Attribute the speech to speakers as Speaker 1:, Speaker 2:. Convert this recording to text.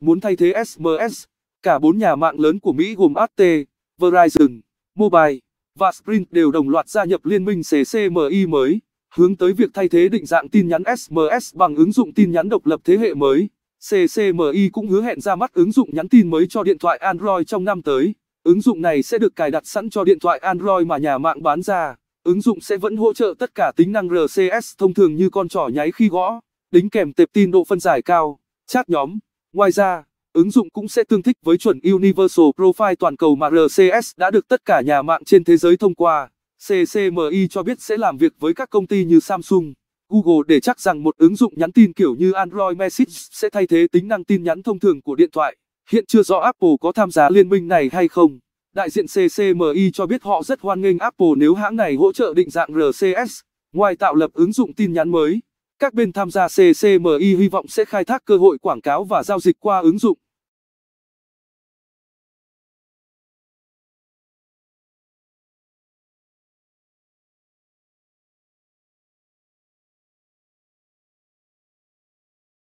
Speaker 1: muốn thay thế SMS. Cả bốn nhà mạng lớn của Mỹ gồm AT, Verizon, Mobile và Sprint đều đồng loạt gia nhập liên minh CCMI mới, hướng tới việc thay thế định dạng tin nhắn SMS bằng ứng dụng tin nhắn độc lập thế hệ mới. CCMI cũng hứa hẹn ra mắt ứng dụng nhắn tin mới cho điện thoại Android trong năm tới. Ứng dụng này sẽ được cài đặt sẵn cho điện thoại Android mà nhà mạng bán ra. Ứng dụng sẽ vẫn hỗ trợ tất cả tính năng RCS thông thường như con trỏ nháy khi gõ, đính kèm tệp tin độ phân giải cao, chat nhóm. Ngoài ra, ứng dụng cũng sẽ tương thích với chuẩn Universal Profile toàn cầu mà RCS đã được tất cả nhà mạng trên thế giới thông qua. CCMI cho biết sẽ làm việc với các công ty như Samsung, Google để chắc rằng một ứng dụng nhắn tin kiểu như Android Message sẽ thay thế tính năng tin nhắn thông thường của điện thoại. Hiện chưa rõ Apple có tham gia liên minh này hay không. Đại diện CCMI cho biết họ rất hoan nghênh Apple nếu hãng này hỗ trợ định dạng RCS, ngoài tạo lập ứng dụng tin nhắn mới. Các bên tham gia CCMI hy vọng sẽ khai thác cơ hội quảng cáo và giao dịch qua ứng dụng.